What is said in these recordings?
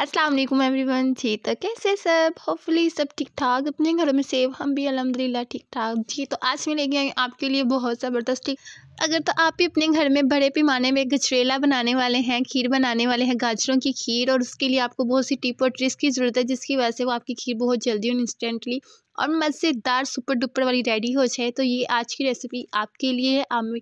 अस्सलाम वालेकुम एवरीवन जी तो कैसे सब होपफुली सब ठीक ठाक अपने घरों में सेव हम भी अलहमदिल्ला ठीक ठाक जी तो आज मैं लेके आई आपके लिए बहुत ज़बरदस्त ठीक अगर तो आप भी अपने घर में बड़े पैमाने में गजरेला बनाने वाले हैं खीर बनाने वाले हैं गाजरों की खीर और उसके लिए आपको बहुत सी टिप और ट्रिक्स की ज़रूरत है जिसकी वजह से वो आपकी खीर बहुत जल्दी और इंस्टेंटली और मज़ेदार सुपर डुपर वाली रेडी हो जाए तो ये आज की रेसिपी आपके लिए है आम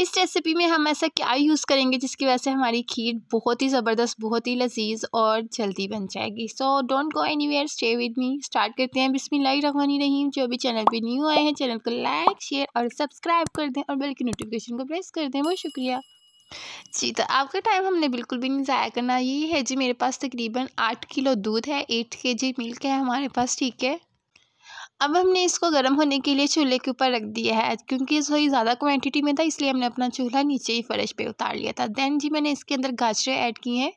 इस रेसिपी में हम ऐसा क्या यूज़ करेंगे जिसकी वजह से हमारी खीर बहुत ही ज़बरदस्त बहुत ही लजीज और जल्दी बन जाएगी so don't go anywhere stay with me start करते हैं बिस्मिल्लाह रहमान रहीम जो अभी चैनल पर न्यू आए हैं चैनल को लाइक शेयर और सब्सक्राइब कर दें और बेल की नोटिफिकेशन को प्रेस कर दें बहुत शुक्रिया जी तो आपका टाइम हमने बिल्कुल भी नहीं ज़ाया करना यही है जी मेरे पास तकरीबन आठ किलो दूध है एट के जी मिल्क है हमारे पास ठीक है अब हमने इसको गर्म होने के लिए चूल्हे के ऊपर रख दिया है क्योंकि थोड़ी ज़्यादा क्वांटिटी में था इसलिए हमने अपना चूल्हा नीचे ही फर्श पे उतार लिया था देन जी मैंने इसके अंदर गाजरें ऐड की हैं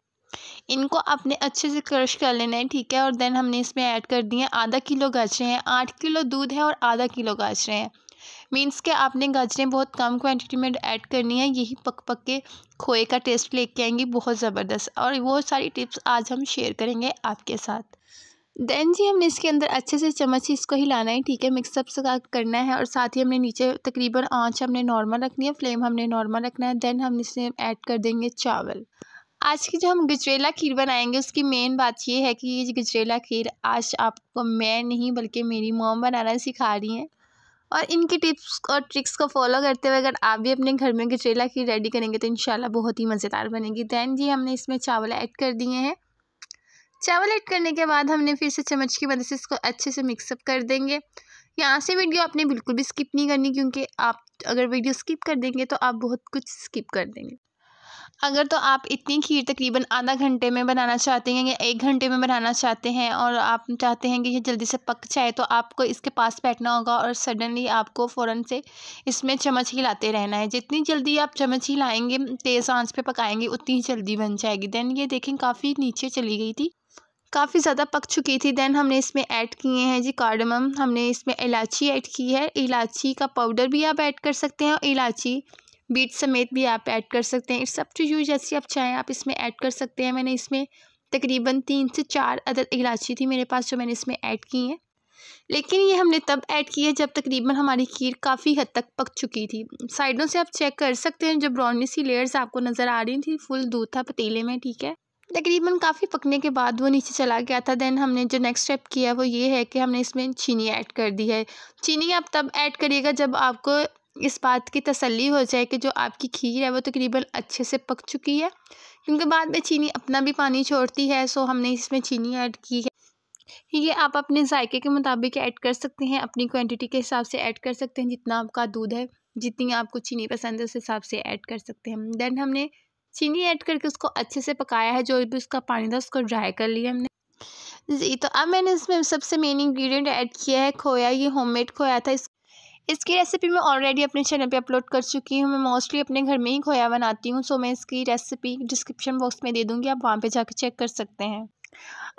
इनको आपने अच्छे से क्रश कर लेना है ठीक है और देन हमने इसमें ऐड कर दिए आधा किलो गाजरें हैं आठ किलो दूध है और आधा किलो गाजरें हैं मीन्स के आपने गाजरें बहुत कम क्वांटिटी में ऐड करनी है यही पक पक के खोए का टेस्ट लेके आएंगी बहुत ज़बरदस्त और वो सारी टिप्स आज हम शेयर करेंगे आपके साथ देन जी हमने इसके अंदर अच्छे से चम्मच से इसको हिलाना है ठीक है मिक्सअप से करना है और साथ ही हमने नीचे तकरीबन आँच हमने नॉर्मल रखनी है फ्लेम हमने नॉर्मल रखना है देन हम इसमें ऐड कर देंगे चावल आज की जो हम गजरेला खीर बनाएंगे उसकी मेन बात ये है कि ये गजरेला खीर आज आपको मैं नहीं बल्कि मेरी मोम बनाना सिखा रही हैं और इनकी टिप्स और ट्रिक्स को फॉलो करते हुए अगर आप भी अपने घर में गजरेला खीर रेडी करेंगे तो इन बहुत ही मज़ेदार बनेगी दैन जी हमने इसमें चावल ऐड कर दिए हैं चावल ऐड करने के बाद हमने फिर से चम्मच की मदद से इसको अच्छे से मिक्सअप कर देंगे यहाँ से वीडियो आपने बिल्कुल भी स्किप नहीं करनी क्योंकि आप अगर वीडियो स्किप कर देंगे तो आप बहुत कुछ स्किप कर देंगे अगर तो आप इतनी खीर तकरीबन आधा घंटे में बनाना चाहते हैं या एक घंटे में बनाना चाहते हैं और आप चाहते हैं कि ये जल्दी से पक जाए तो आपको इसके पास बैठना होगा और सडनली आपको फ़ौरन से इसमें चम्मच हिलाते रहना है जितनी जल्दी आप चम्मच हिलाएंगे तेज़ आंच पे पकाएंगे उतनी ही जल्दी बन जाएगी देन ये देखें काफ़ी नीचे चली गई थी काफ़ी ज़्यादा पक चुकी थी देन हमने इसमें ऐड किए हैं जी कार्डमम हमने इसमें इलायची ऐड की है इलायची का पाउडर भी आप ऐड कर सकते हैं और इलायची बीट समेत भी आप ऐड कर सकते हैं इट्स अप टू यू जैसी आप चाहें आप इसमें ऐड कर सकते हैं मैंने इसमें तकरीबन तीन से चार अदद इलायची थी मेरे पास जो मैंने इसमें ऐड की हैं लेकिन ये हमने तब ऐड की है जब तकरीबन हमारी खीर काफ़ी हद तक पक चुकी थी साइडों से आप चेक कर सकते हैं जो ब्राउनी सी लेयर्स आपको नज़र आ रही थी फुल दूध था पतीले में ठीक है तकरीबन काफ़ी पकने के बाद वो नीचे चला गया था देन हमने जो नेक्स्ट स्टेप किया वो ये है कि हमने इसमें चीनी ऐड कर दी है चीनी आप तब ऐड करिएगा जब आपको इस बात की तसल्ली हो जाए कि जो आपकी खीर है वो तकरीबन अच्छे से पक चुकी है क्योंकि बाद में चीनी अपना भी पानी छोड़ती है सो हमने इसमें चीनी ऐड की है ये आप अपने जायके के मुताबिक ऐड कर सकते हैं अपनी क्वांटिटी के हिसाब से ऐड कर सकते हैं जितना आपका दूध है जितनी आपको चीनी पसंद है उस हिसाब से ऐड कर सकते हैं देन हमने चीनी ऐड करके उसको अच्छे से पकाया है जो भी उसका पानी था उसको ड्राई कर लिया हमने जी तो अब मैंने इसमें सबसे मेन इंग्रेडिएंट ऐड किया है खोया ये होममेड खोया था इस इसकी रेसिपी मैं ऑलरेडी अपने चैनल पे अपलोड कर चुकी हूँ मैं मोस्टली अपने घर में ही खोया बनाती हूँ सो मैं इसकी रेसिपी डिस्क्रिप्शन बॉक्स में दे दूँगी आप वहाँ पर जाकर चेक कर सकते हैं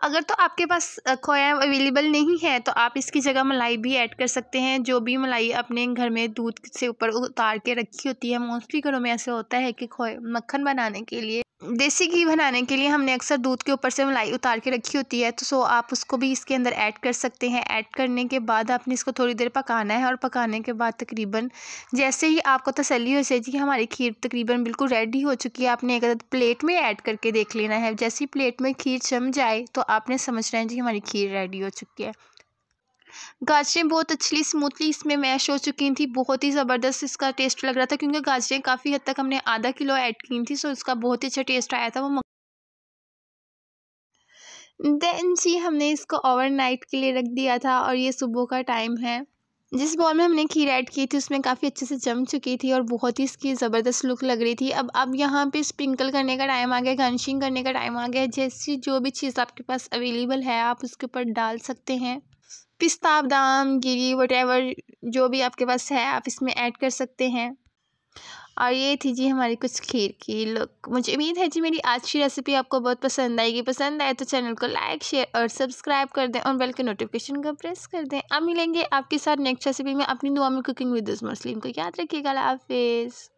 अगर तो आपके पास खोया अवेलेबल नहीं है तो आप इसकी जगह मलाई भी ऐड कर सकते हैं जो भी मलाई अपने घर में दूध से ऊपर उतार के रखी होती है मोस्टली घरों में ऐसे होता है कि खोए मक्खन बनाने के लिए देसी घी बनाने के लिए हमने अक्सर दूध के ऊपर से मलाई उतार के रखी होती है तो सो आप उसको भी इसके अंदर ऐड कर सकते हैं ऐड करने के बाद आपने इसको थोड़ी देर पकाना है और पकाने के बाद तकरीबन जैसे ही आपको तसली हो जाएगी हमारी खीर तकरीबन बिल्कुल रेडी हो चुकी है आपने एक अदद प्लेट में ऐड करके देख लेना है जैसे ही प्लेट में खीर जम जाए तो आपने समझ रहे हैं जी हमारी खीर रेडी हो चुकी है गाजरें बहुत अच्छी स्मूथली इसमें मैश हो चुकी थी बहुत ही ज़बरदस्त इसका टेस्ट लग रहा था क्योंकि गाजरें काफ़ी हद तक हमने आधा किलो ऐड की थी सो इसका बहुत ही अच्छा टेस्ट आया था वो देन जी हमने इसको ओवरनाइट के लिए रख दिया था और ये सुबह का टाइम है जिस बॉल में हमने खीर ऐड की थी उसमें काफ़ी अच्छे से जम चुकी थी और बहुत ही इसकी ज़बरदस्त लुक लग रही थी अब अब यहाँ पे स्प्रिंकल करने का टाइम आ गया गार्निशिंग करने का टाइम आ गया जैसी जो भी चीज़ आपके पास अवेलेबल है आप उसके ऊपर डाल सकते हैं पिस्ता बदाम गिरी वट जो भी आपके पास है आप इसमें ऐड कर सकते हैं और ये थी जी हमारी कुछ खीर की लुक मुझे उम्मीद है जी मेरी आज की रेसिपी आपको बहुत पसंद आएगी पसंद आए तो चैनल को लाइक शेयर और सब्सक्राइब कर दें और बेल के नोटिफिकेशन को प्रेस कर दें अब मिलेंगे आपके साथ नेक्स्ट रेसिपी में अपनी दुआ में कुकिंग विद मुस्लिम को याद रखिएगा हाफिज़